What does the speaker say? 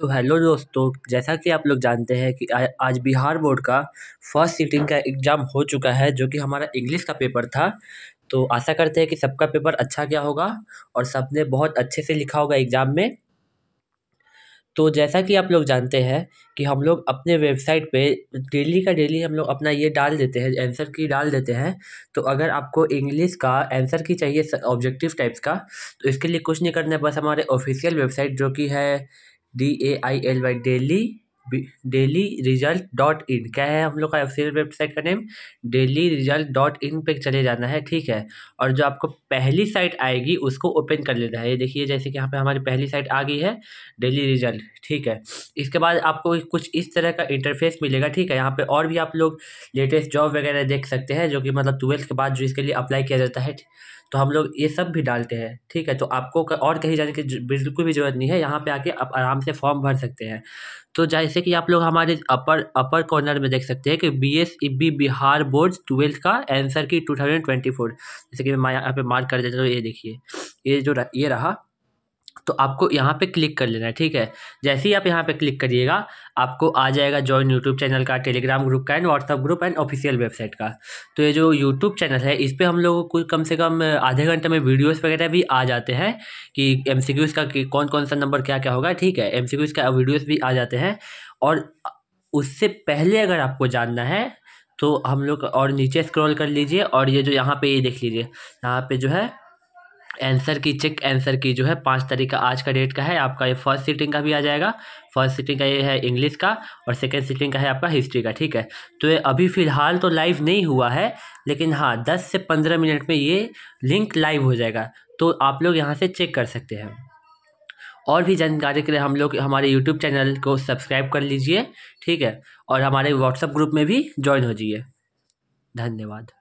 तो हेलो दोस्तों जैसा कि आप लोग जानते हैं कि आ, आज बिहार बोर्ड का फर्स्ट सीटिंग का एग्ज़ाम हो चुका है जो कि हमारा इंग्लिश का पेपर था तो आशा करते हैं कि सबका पेपर अच्छा क्या होगा और सब ने बहुत अच्छे से लिखा होगा एग्ज़ाम में तो जैसा कि आप लोग जानते हैं कि हम लोग अपने वेबसाइट पे डेली का डेली हम लोग अपना ये डाल देते हैं आंसर की डाल देते हैं तो अगर आपको इंग्लिश का आंसर की चाहिए ऑब्जेक्टिव टाइप्स का तो इसके लिए कुछ नहीं करना है बस हमारे ऑफिशियल वेबसाइट जो कि है D A I L Y daily daily result dot in क्या है हम लोग का ऑफिशियल वेबसाइट का name daily result dot in पर चले जाना है ठीक है और जो आपको पहली साइट आएगी उसको ओपन कर लेना है ये देखिए जैसे कि यहाँ पे हमारी पहली साइट आ गई है डेली रिजल्ट ठीक है इसके बाद आपको कुछ इस तरह का इंटरफेस मिलेगा ठीक है यहाँ पर और भी आप लोग लेटेस्ट जॉब वगैरह देख सकते हैं जो कि मतलब ट्वेल्थ के बाद जो इसके लिए अप्लाई किया जाता है तो हम लोग ये सब भी डालते हैं ठीक है तो आपको और कहीं जाने की बिल्कुल भी जरूरत नहीं है यहाँ पे आके आप आराम से फॉर्म भर सकते हैं तो जैसे जैसे कि आप लोग हमारे अपर अपर कॉर्नर में देख सकते हैं कि B S B Bihar board twelfth का answer key two thousand twenty four जैसे कि मैं यहाँ पे मार्क कर देता हूँ ये देखिए ये जो ये रहा तो आपको यहाँ पे क्लिक कर लेना है ठीक है जैसे ही आप यहाँ पे क्लिक करिएगा आपको आ जाएगा ज्वाइन यूट्यूब चैनल का टेलीग्राम ग्रुप का and WhatsApp group and official website का तो ये जो यूट्यूब चैनल है इस पर हम लोगों को कम से कम आधे घंटे में वीडियोज़ वगैरह भी आ जाते हैं कि एम का कौन कौन सा नंबर क्या क्या होगा ठीक है एम का वीडियोज़ भी आ जाते हैं और उससे पहले अगर आपको जानना है तो हम लोग और नीचे स्क्रॉल कर लीजिए और ये जो यहाँ पे ये देख लीजिए यहाँ पे जो है आंसर की चेक आंसर की जो है पाँच तारीख का आज का डेट का है आपका ये फर्स्ट सीटिंग का भी आ जाएगा फर्स्ट सीटिंग का ये है इंग्लिश का और सेकेंड सीटिंग का है आपका हिस्ट्री का ठीक है तो ये अभी फ़िलहाल तो लाइव नहीं हुआ है लेकिन हाँ दस से पंद्रह मिनट में ये लिंक लाइव हो जाएगा तो आप लोग यहाँ से चेक कर सकते हैं और भी जानकारी के लिए हम लोग हमारे यूट्यूब चैनल को सब्सक्राइब कर लीजिए ठीक है और हमारे व्हाट्सएप ग्रुप में भी ज्वाइन हो जाइए धन्यवाद